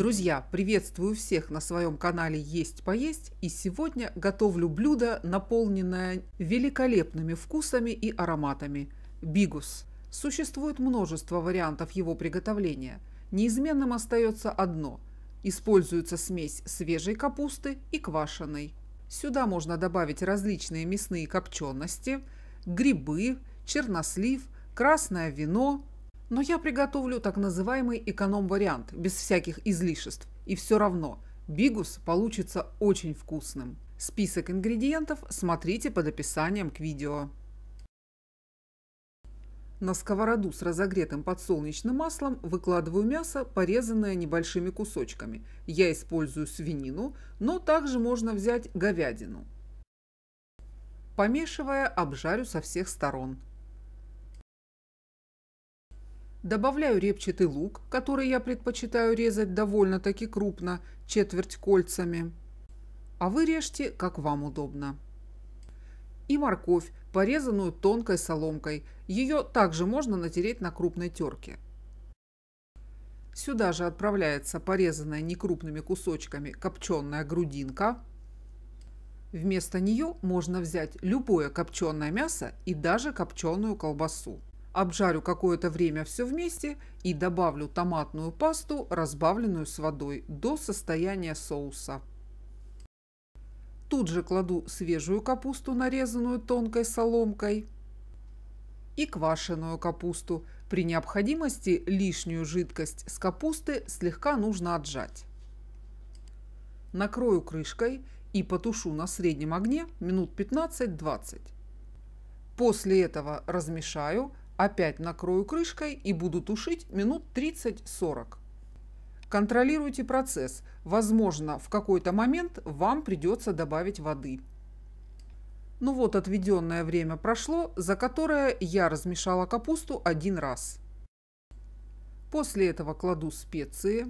Друзья, приветствую всех на своем канале Есть Поесть и сегодня готовлю блюдо, наполненное великолепными вкусами и ароматами – бигус. Существует множество вариантов его приготовления. Неизменным остается одно – используется смесь свежей капусты и квашеной. Сюда можно добавить различные мясные копчености, грибы, чернослив, красное вино, но я приготовлю так называемый эконом-вариант, без всяких излишеств. И все равно, бигус получится очень вкусным. Список ингредиентов смотрите под описанием к видео. На сковороду с разогретым подсолнечным маслом выкладываю мясо, порезанное небольшими кусочками. Я использую свинину, но также можно взять говядину. Помешивая, обжарю со всех сторон. Добавляю репчатый лук, который я предпочитаю резать довольно-таки крупно, четверть кольцами. А вы режьте, как вам удобно. И морковь, порезанную тонкой соломкой. Ее также можно натереть на крупной терке. Сюда же отправляется порезанная некрупными кусочками копченая грудинка. Вместо нее можно взять любое копченое мясо и даже копченую колбасу. Обжарю какое-то время все вместе и добавлю томатную пасту, разбавленную с водой до состояния соуса. Тут же кладу свежую капусту, нарезанную тонкой соломкой, и квашеную капусту. При необходимости лишнюю жидкость с капусты слегка нужно отжать. Накрою крышкой и потушу на среднем огне минут 15-20. После этого размешаю, Опять накрою крышкой и буду тушить минут 30-40. Контролируйте процесс. Возможно, в какой-то момент вам придется добавить воды. Ну вот отведенное время прошло, за которое я размешала капусту один раз. После этого кладу специи,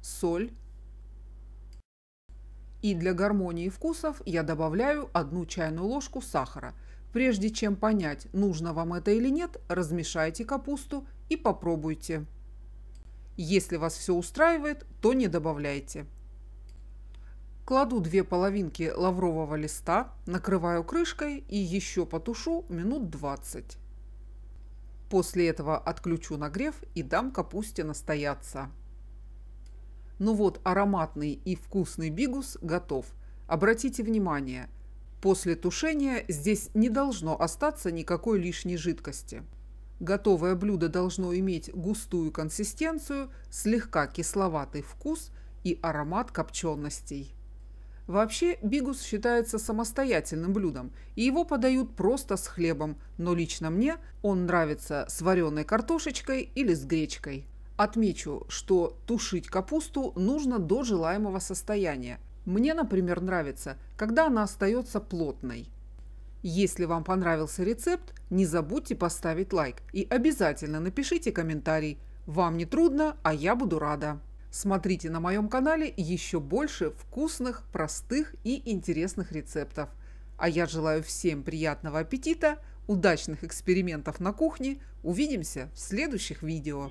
соль. И для гармонии вкусов я добавляю одну чайную ложку сахара. Прежде чем понять, нужно вам это или нет, размешайте капусту и попробуйте. Если вас все устраивает, то не добавляйте. Кладу две половинки лаврового листа, накрываю крышкой и еще потушу минут 20. После этого отключу нагрев и дам капусте настояться. Ну вот ароматный и вкусный бигус готов. Обратите внимание – После тушения здесь не должно остаться никакой лишней жидкости. Готовое блюдо должно иметь густую консистенцию, слегка кисловатый вкус и аромат копченостей. Вообще бигус считается самостоятельным блюдом, и его подают просто с хлебом, но лично мне он нравится с вареной картошечкой или с гречкой. Отмечу, что тушить капусту нужно до желаемого состояния, мне, например, нравится, когда она остается плотной. Если вам понравился рецепт, не забудьте поставить лайк и обязательно напишите комментарий. Вам не трудно, а я буду рада. Смотрите на моем канале еще больше вкусных, простых и интересных рецептов. А я желаю всем приятного аппетита, удачных экспериментов на кухне. Увидимся в следующих видео.